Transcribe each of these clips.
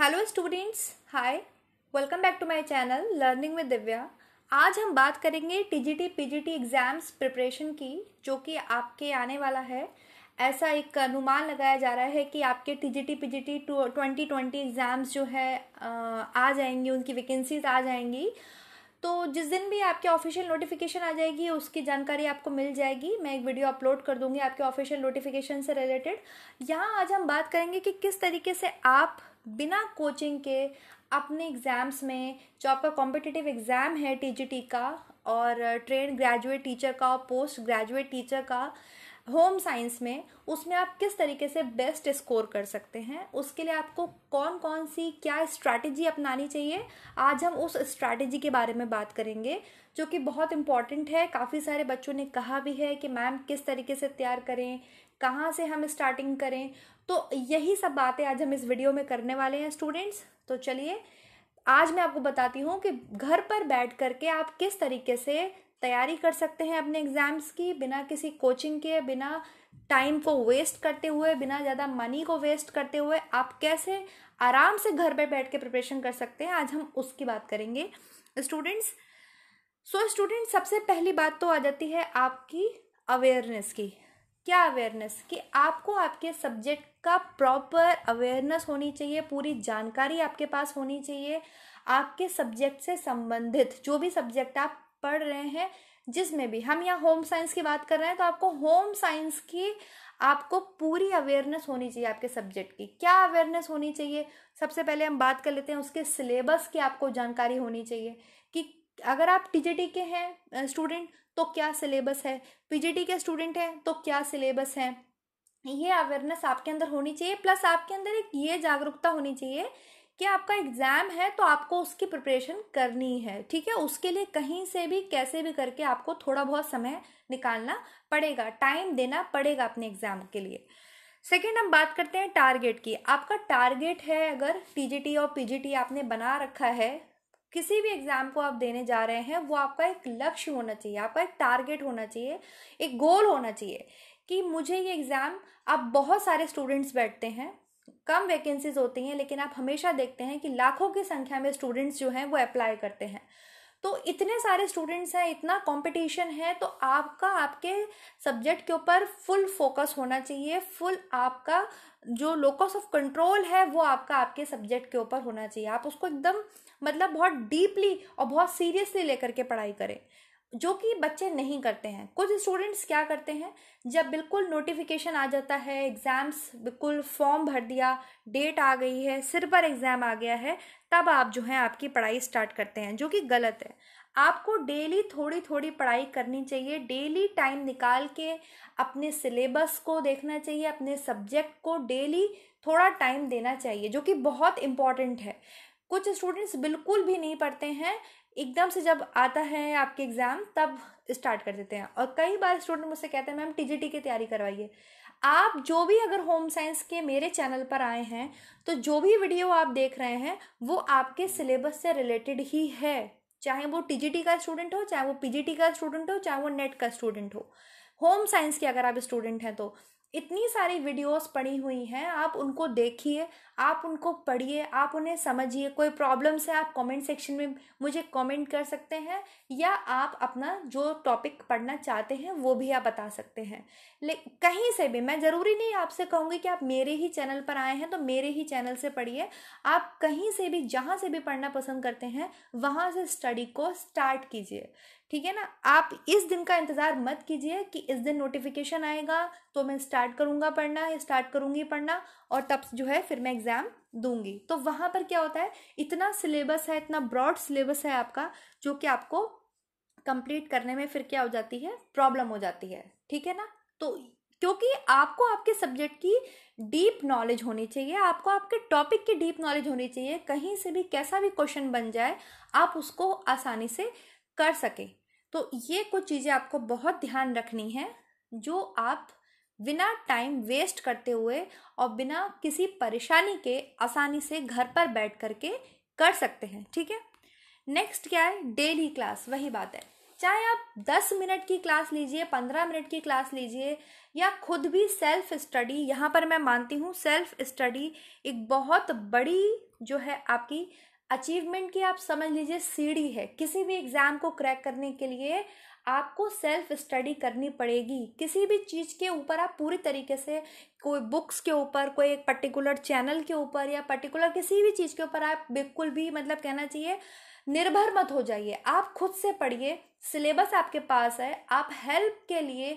hello students hi welcome back to my channel learning with Divya आज हम बात करेंगे टीजीटी पीजीटी एग्ज़ाम्स प्रिपरेशन की जो कि आपके आने वाला है ऐसा एक अनुमान लगाया जा रहा है कि आपके TGT PGT twenty twenty exams जो है आ जाएंगी उनकी वैकेंसीज आ जाएंगी तो जिस दिन भी आपके ऑफिशियल नोटिफिकेशन आ जाएगी उसकी जानकारी आपको मिल जाएगी मैं एक वीडियो अपलोड कर दूंगी आपके ऑफिशियल नोटिफिकेशन से रिलेटेड यहाँ आज हम बात करेंगे कि किस तरीके से आप बिना कोचिंग के अपने एग्ज़ाम्स में जो आपका कॉम्पिटिटिव एग्ज़ाम है टी का और ट्रेन ग्रेजुएट टीचर का और पोस्ट ग्रेजुएट टीचर का होम साइंस में उसमें आप किस तरीके से बेस्ट स्कोर कर सकते हैं उसके लिए आपको कौन कौन सी क्या स्ट्रैटेजी अपनानी चाहिए आज हम उस स्ट्रैटेजी के बारे में बात करेंगे जो कि बहुत इम्पॉर्टेंट है काफ़ी सारे बच्चों ने कहा भी है कि मैम किस तरीके से तैयार करें कहाँ से हम स्टार्टिंग करें तो यही सब बातें आज हम इस वीडियो में करने वाले हैं स्टूडेंट्स तो चलिए आज मैं आपको बताती हूँ कि घर पर बैठ करके आप किस तरीके से तैयारी कर सकते हैं अपने एग्ज़ाम्स की बिना किसी कोचिंग के बिना टाइम को वेस्ट करते हुए बिना ज़्यादा मनी को वेस्ट करते हुए आप कैसे आराम से घर पर बैठ के प्रिपरेशन कर सकते हैं आज हम उसकी बात करेंगे स्टूडेंट्स सो स्टूडेंट्स सबसे पहली बात तो आ जाती है आपकी अवेयरनेस की क्या अवेयरनेस कि आपको आपके सब्जेक्ट का प्रॉपर अवेयरनेस होनी चाहिए पूरी जानकारी आपके पास होनी चाहिए आपके सब्जेक्ट से संबंधित जो भी सब्जेक्ट आप पढ़ रहे हैं जिसमें भी हम यहाँ होम साइंस की बात कर रहे हैं तो आपको होम साइंस की आपको पूरी अवेयरनेस होनी चाहिए आपके सब्जेक्ट की क्या अवेयरनेस होनी चाहिए सबसे पहले हम बात कर लेते हैं उसके सिलेबस की आपको जानकारी होनी चाहिए कि अगर आप टी के हैं स्टूडेंट तो क्या सिलेबस है पीजीटी के स्टूडेंट हैं तो क्या सिलेबस है ये अवेयरनेस आपके अंदर होनी चाहिए प्लस आपके अंदर एक ये जागरूकता होनी चाहिए कि आपका एग्ज़ाम है तो आपको उसकी प्रिपरेशन करनी है ठीक है उसके लिए कहीं से भी कैसे भी करके आपको थोड़ा बहुत समय निकालना पड़ेगा टाइम देना पड़ेगा अपने एग्ज़ाम के लिए सेकेंड हम बात करते हैं टारगेट की आपका टारगेट है अगर टी और पीजीटी आपने बना रखा है किसी भी एग्ज़ाम को आप देने जा रहे हैं वो आपका एक लक्ष्य होना चाहिए आपका एक टारगेट होना चाहिए एक गोल होना चाहिए कि मुझे ये एग्ज़ाम आप बहुत सारे स्टूडेंट्स बैठते हैं कम वैकेंसीज होती हैं लेकिन आप हमेशा देखते हैं कि लाखों की संख्या में स्टूडेंट्स जो हैं वो अप्लाई करते हैं तो इतने सारे स्टूडेंट्स हैं इतना कंपटीशन है तो आपका आपके सब्जेक्ट के ऊपर फुल फोकस होना चाहिए फुल आपका जो लोकस ऑफ कंट्रोल है वो आपका आपके सब्जेक्ट के ऊपर होना चाहिए आप उसको एकदम मतलब बहुत डीपली और बहुत सीरियसली लेकर के पढ़ाई करें जो कि बच्चे नहीं करते हैं कुछ स्टूडेंट्स क्या करते हैं जब बिल्कुल नोटिफिकेशन आ जाता है एग्ज़ाम्स बिल्कुल फॉर्म भर दिया डेट आ गई है सिर पर एग्ज़ाम आ गया है तब आप जो है आपकी पढ़ाई स्टार्ट करते हैं जो कि गलत है आपको डेली थोड़ी थोड़ी पढ़ाई करनी चाहिए डेली टाइम निकाल के अपने सिलेबस को देखना चाहिए अपने सब्जेक्ट को डेली थोड़ा टाइम देना चाहिए जो कि बहुत इम्पॉर्टेंट है कुछ स्टूडेंट्स बिल्कुल भी नहीं पढ़ते हैं एकदम से जब आता है आपके एग्ज़ाम तब स्टार्ट कर देते हैं और कई बार स्टूडेंट मुझसे कहते हैं मैम टीजीटी की तैयारी करवाइए आप जो भी अगर होम साइंस के मेरे चैनल पर आए हैं तो जो भी वीडियो आप देख रहे हैं वो आपके सिलेबस से रिलेटेड ही है चाहे वो टीजीटी का स्टूडेंट हो चाहे वो पीजीटी का स्टूडेंट हो चाहे वो नेट का स्टूडेंट हो होम साइंस के अगर आप स्टूडेंट हैं तो इतनी सारी वीडियोस पड़ी हुई हैं आप उनको देखिए आप उनको पढ़िए आप उन्हें समझिए कोई प्रॉब्लम्स है आप कमेंट सेक्शन में मुझे कमेंट कर सकते हैं या आप अपना जो टॉपिक पढ़ना चाहते हैं वो भी आप बता सकते हैं ले कहीं से भी मैं ज़रूरी नहीं आपसे कहूँगी कि आप मेरे ही चैनल पर आए हैं तो मेरे ही चैनल से पढ़िए आप कहीं से भी जहाँ से भी पढ़ना पसंद करते हैं वहाँ से स्टडी को स्टार्ट कीजिए ठीक है ना आप इस दिन का इंतज़ार मत कीजिए कि इस दिन नोटिफिकेशन आएगा तो मैं स्टार्ट करूँगा पढ़ना या स्टार्ट करूँगी पढ़ना और तब जो है फिर मैं एग्ज़ाम दूंगी तो वहाँ पर क्या होता है इतना सिलेबस है इतना ब्रॉड सिलेबस है आपका जो कि आपको कंप्लीट करने में फिर क्या हो जाती है प्रॉब्लम हो जाती है ठीक है ना तो क्योंकि आपको आपके सब्जेक्ट की डीप नॉलेज होनी चाहिए आपको आपके टॉपिक की डीप नॉलेज होनी चाहिए कहीं से भी कैसा भी क्वेश्चन बन जाए आप उसको आसानी से कर सकें तो ये कुछ चीज़ें आपको बहुत ध्यान रखनी है जो आप बिना टाइम वेस्ट करते हुए और बिना किसी परेशानी के आसानी से घर पर बैठ करके कर सकते हैं ठीक है नेक्स्ट क्या है डेली क्लास वही बात है चाहे आप 10 मिनट की क्लास लीजिए 15 मिनट की क्लास लीजिए या खुद भी सेल्फ स्टडी यहाँ पर मैं मानती हूँ सेल्फ स्टडी एक बहुत बड़ी जो है आपकी अचीवमेंट की आप समझ लीजिए सीढ़ी है किसी भी एग्ज़ाम को क्रैक करने के लिए आपको सेल्फ स्टडी करनी पड़ेगी किसी भी चीज़ के ऊपर आप पूरी तरीके से कोई बुक्स के ऊपर कोई एक पर्टिकुलर चैनल के ऊपर या पर्टिकुलर किसी भी चीज़ के ऊपर आप बिल्कुल भी मतलब कहना चाहिए निर्भर मत हो जाइए आप खुद से पढ़िए सिलेबस आपके पास है आप हेल्प के लिए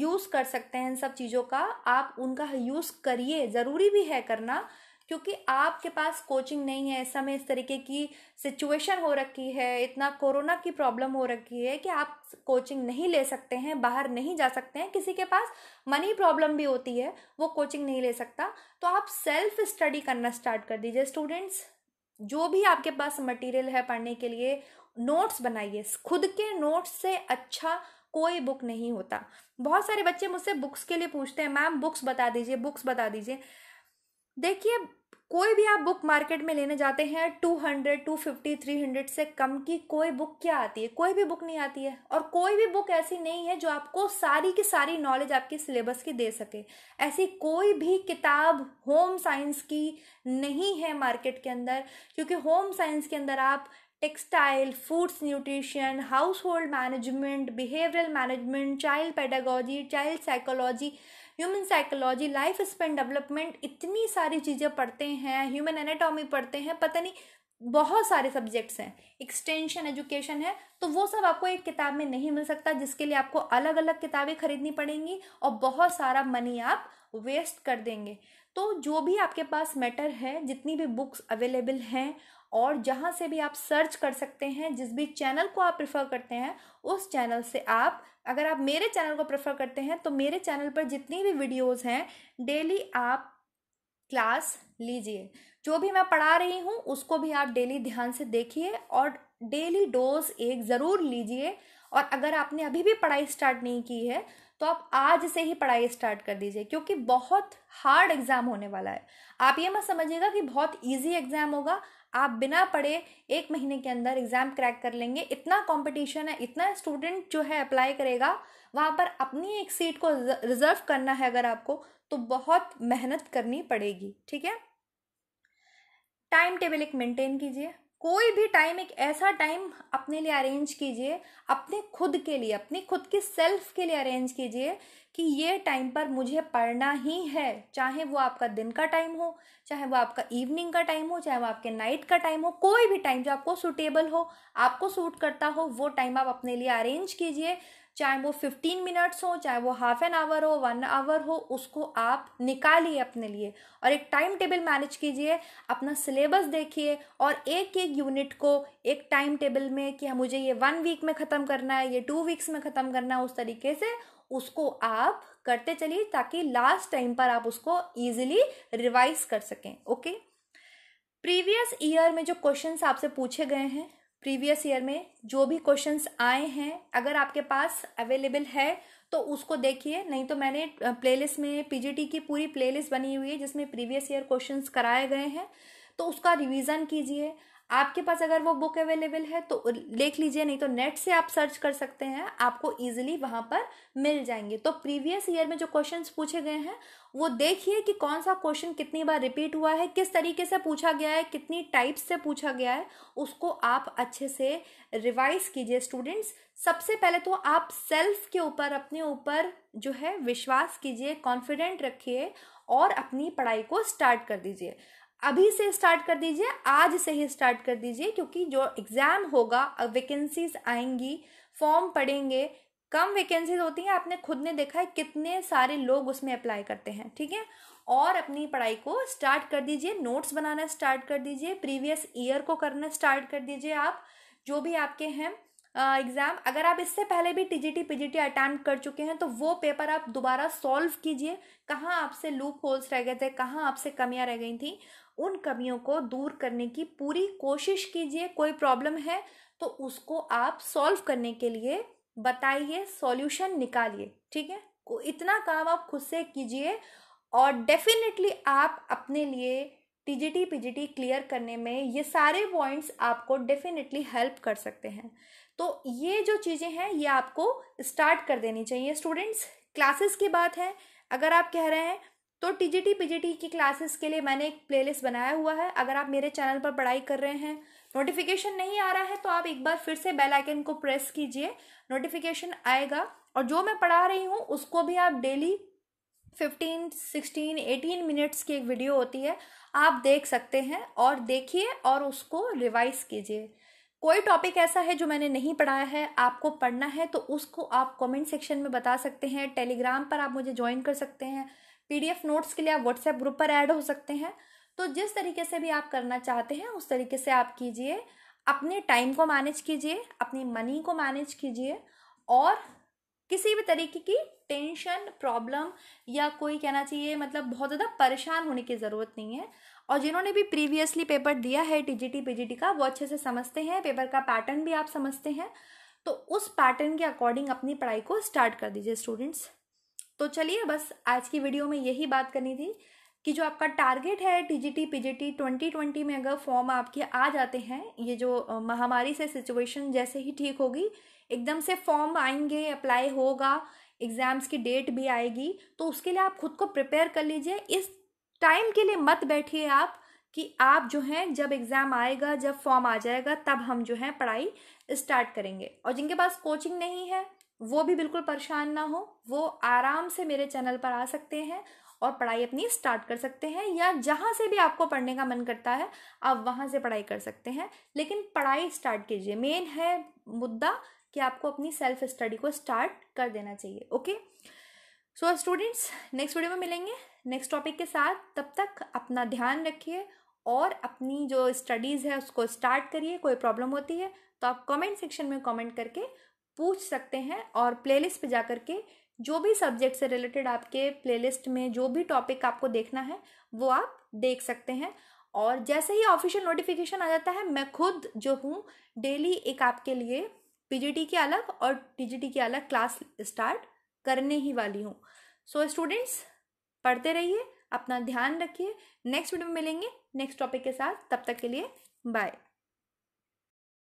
यूज़ कर सकते हैं इन सब चीज़ों का आप उनका यूज़ करिए ज़रूरी भी है करना क्योंकि आपके पास कोचिंग नहीं है ऐसा में इस तरीके की सिचुएशन हो रखी है इतना कोरोना की प्रॉब्लम हो रखी है कि आप कोचिंग नहीं ले सकते हैं बाहर नहीं जा सकते हैं किसी के पास मनी प्रॉब्लम भी होती है वो कोचिंग नहीं ले सकता तो आप सेल्फ स्टडी करना स्टार्ट कर दीजिए स्टूडेंट्स जो भी आपके पास मटेरियल है पढ़ने के लिए नोट्स बनाइए खुद के नोट्स से अच्छा कोई बुक नहीं होता बहुत सारे बच्चे मुझसे बुक्स के लिए पूछते हैं मैम बुक्स बता दीजिए बुक्स बता दीजिए देखिए कोई भी आप बुक मार्केट में लेने जाते हैं two hundred two fifty three hundred से कम की कोई बुक क्या आती है कोई भी बुक नहीं आती है और कोई भी बुक ऐसी नहीं है जो आपको सारी की सारी नॉलेज आपके सिलेबस की दे सके ऐसी कोई भी किताब होम साइंस की नहीं है मार्केट के अंदर क्योंकि होम साइंस के अंदर आप textile foods nutrition household management behavioural management child pedagogy child psychology human psychology life span development इतनी सारी चीज़ें पढ़ते हैं ह्यूमन एनाटॉमी पढ़ते हैं पता नहीं बहुत सारे सब्जेक्ट्स हैं एक्सटेंशन एजुकेशन है तो वो सब आपको एक किताब में नहीं मिल सकता जिसके लिए आपको अलग अलग किताबें खरीदनी पड़ेंगी और बहुत सारा मनी आप वेस्ट कर देंगे तो जो भी आपके पास मैटर है जितनी भी बुक्स अवेलेबल हैं और जहाँ से भी आप सर्च कर सकते हैं जिस भी चैनल को आप प्रेफर करते हैं उस चैनल से आप अगर आप मेरे चैनल को प्रेफर करते हैं तो मेरे चैनल पर जितनी भी वीडियोस हैं डेली आप क्लास लीजिए जो भी मैं पढ़ा रही हूँ उसको भी आप डेली ध्यान से देखिए और डेली डोज एक ज़रूर लीजिए और अगर आपने अभी भी पढ़ाई स्टार्ट नहीं की है तो आप आज से ही पढ़ाई स्टार्ट कर दीजिए क्योंकि बहुत हार्ड एग्ज़ाम होने वाला है आप ये मत समझिएगा कि बहुत ईजी एग्ज़ाम होगा आप बिना पढ़े एक महीने के अंदर एग्ज़ाम क्रैक कर लेंगे इतना कंपटीशन है इतना स्टूडेंट जो है अप्लाई करेगा वहाँ पर अपनी एक सीट को रिजर्व करना है अगर आपको तो बहुत मेहनत करनी पड़ेगी ठीक है टाइम टेबल एक मेंटेन कीजिए कोई भी टाइम एक ऐसा टाइम अपने लिए अरेंज कीजिए अपने खुद के लिए अपनी खुद की सेल्फ के लिए अरेंज कीजिए कि ये टाइम पर मुझे पढ़ना ही है चाहे वो आपका दिन का टाइम हो चाहे वो आपका इवनिंग का टाइम हो चाहे वो आपके नाइट का टाइम हो कोई भी टाइम जो आपको सूटेबल हो आपको सूट करता हो वो टाइम आप अपने लिए अरेंज कीजिए चाहे वो फिफ्टीन मिनट्स हो चाहे वो हाफ एन आवर हो वन आवर हो उसको आप निकालिए अपने लिए और एक टाइम टेबल मैनेज कीजिए अपना सिलेबस देखिए और एक एक यूनिट को एक टाइम टेबल में कि हाँ, मुझे ये वन वीक में ख़त्म करना है ये टू वीक्स में ख़त्म करना है उस तरीके से उसको आप करते चलिए ताकि लास्ट टाइम पर आप उसको ईजिली रिवाइज कर सकें ओके प्रीवियस ईयर में जो क्वेश्चंस आपसे पूछे गए हैं प्रीवियस ईयर में जो भी क्वेश्चंस आए हैं अगर आपके पास अवेलेबल है तो उसको देखिए नहीं तो मैंने प्लेलिस्ट में पीजीटी की पूरी प्लेलिस्ट बनी हुई है जिसमें प्रीवियस ईयर क्वेश्चंस कराए गए हैं तो उसका रिवीजन कीजिए आपके पास अगर वो बुक अवेलेबल है तो देख लीजिए नहीं तो नेट से आप सर्च कर सकते हैं आपको इजीली वहां पर मिल जाएंगे तो प्रीवियस ईयर में जो क्वेश्चंस पूछे गए हैं वो देखिए कि कौन सा क्वेश्चन कितनी बार रिपीट हुआ है किस तरीके से पूछा गया है कितनी टाइप्स से पूछा गया है उसको आप अच्छे से रिवाइज कीजिए स्टूडेंट्स सबसे पहले तो आप सेल्फ के ऊपर अपने ऊपर जो है विश्वास कीजिए कॉन्फिडेंट रखिए और अपनी पढ़ाई को स्टार्ट कर दीजिए अभी से स्टार्ट कर दीजिए आज से ही स्टार्ट कर दीजिए क्योंकि जो एग्ज़ाम होगा वैकेंसीज आएंगी फॉर्म पड़ेंगे कम वैकेंसीज होती हैं आपने खुद ने देखा है कितने सारे लोग उसमें अप्लाई करते हैं ठीक है और अपनी पढ़ाई को स्टार्ट कर दीजिए नोट्स बनाना स्टार्ट कर दीजिए प्रीवियस ईयर को करना स्टार्ट कर दीजिए आप जो भी आपके हैं एग्ज़ाम अगर आप इससे पहले भी टीजीटी पीजीटी अटैम्प्ट कर चुके हैं तो वो पेपर आप दोबारा सॉल्व कीजिए कहाँ आपसे लूप होल्स रह गए थे कहाँ आपसे कमियाँ रह गई थी उन कमियों को दूर करने की पूरी कोशिश कीजिए कोई प्रॉब्लम है तो उसको आप सॉल्व करने के लिए बताइए सॉल्यूशन निकालिए ठीक है को इतना काम आप खुद से कीजिए और डेफिनेटली आप अपने लिए टीजीटी पीजीटी क्लियर करने में ये सारे पॉइंट्स आपको डेफिनेटली हेल्प कर सकते हैं तो ये जो चीज़ें हैं ये आपको स्टार्ट कर देनी चाहिए स्टूडेंट्स क्लासेस की बात है अगर आप कह रहे हैं तो टीजीटी पीजीटी की क्लासेस के लिए मैंने एक प्लेलिस्ट बनाया हुआ है अगर आप मेरे चैनल पर पढ़ाई कर रहे हैं नोटिफिकेशन नहीं आ रहा है तो आप एक बार फिर से बेल आइकन को प्रेस कीजिए नोटिफिकेशन आएगा और जो मैं पढ़ा रही हूँ उसको भी आप daily fifteen sixteen eighteen minutes की एक वीडियो होती है आप देख सकते हैं और देखिए और उसको रिवाइज कीजिए कोई टॉपिक ऐसा है जो मैंने नहीं पढ़ाया है आपको पढ़ना है तो उसको आप कमेंट सेक्शन में बता सकते हैं टेलीग्राम पर आप मुझे ज्वाइन कर सकते हैं पीडीएफ नोट्स के लिए आप व्हाट्सएप ग्रुप पर ऐड हो सकते हैं तो जिस तरीके से भी आप करना चाहते हैं उस तरीके से आप कीजिए अपने टाइम को मैनेज कीजिए अपनी मनी को मैनेज कीजिए और किसी भी तरीके की टेंशन प्रॉब्लम या कोई कहना चाहिए मतलब बहुत ज़्यादा परेशान होने की ज़रूरत नहीं है और जिन्होंने भी प्रीवियसली पेपर दिया है टीजीटी पीजीटी का वो अच्छे से समझते हैं पेपर का पैटर्न भी आप समझते हैं तो उस पैटर्न के अकॉर्डिंग अपनी पढ़ाई को स्टार्ट कर दीजिए स्टूडेंट्स तो चलिए बस आज की वीडियो में यही बात करनी थी कि जो आपका टारगेट है टीजीटी पीजीटी 2020 में अगर फॉर्म आपके आ जाते हैं ये जो महामारी से सिचुएशन जैसे ही ठीक होगी एकदम से फॉर्म आएंगे अप्लाई होगा एग्ज़ाम्स की डेट भी आएगी तो उसके लिए आप खुद को प्रिपेयर कर लीजिए इस टाइम के लिए मत बैठिए आप कि आप जो हैं जब एग्ज़ाम आएगा जब फॉर्म आ जाएगा तब हम जो हैं पढ़ाई स्टार्ट करेंगे और जिनके पास कोचिंग नहीं है वो भी बिल्कुल परेशान ना हो वो आराम से मेरे चैनल पर आ सकते हैं और पढ़ाई अपनी स्टार्ट कर सकते हैं या जहाँ से भी आपको पढ़ने का मन करता है आप वहाँ से पढ़ाई कर सकते हैं लेकिन पढ़ाई स्टार्ट कीजिए मेन है मुद्दा कि आपको अपनी सेल्फ स्टडी को स्टार्ट कर देना चाहिए okay so students next video में मिलेंगे नेक्स्ट टॉपिक के साथ तब तक अपना ध्यान रखिए और अपनी जो स्टडीज़ है उसको स्टार्ट करिए कोई प्रॉब्लम होती है तो आप कमेंट सेक्शन में कमेंट करके पूछ सकते हैं और प्लेलिस्ट पे जा कर के जो भी सब्जेक्ट से रिलेटेड आपके प्लेलिस्ट में जो भी टॉपिक आपको देखना है वो आप देख सकते हैं और जैसे ही ऑफिशियल नोटिफिकेशन आ जाता है मैं खुद जो हूँ डेली एक आपके लिए पीजीटी की अलग और टीजीटी की अलग क्लास स्टार्ट करने ही वाली हूँ सो स्टूडेंट्स पढ़ते रहिए अपना ध्यान रखिए नेक्स्ट वीडियो में मिलेंगे नेक्स्ट टॉपिक के साथ तब तक के लिए बाय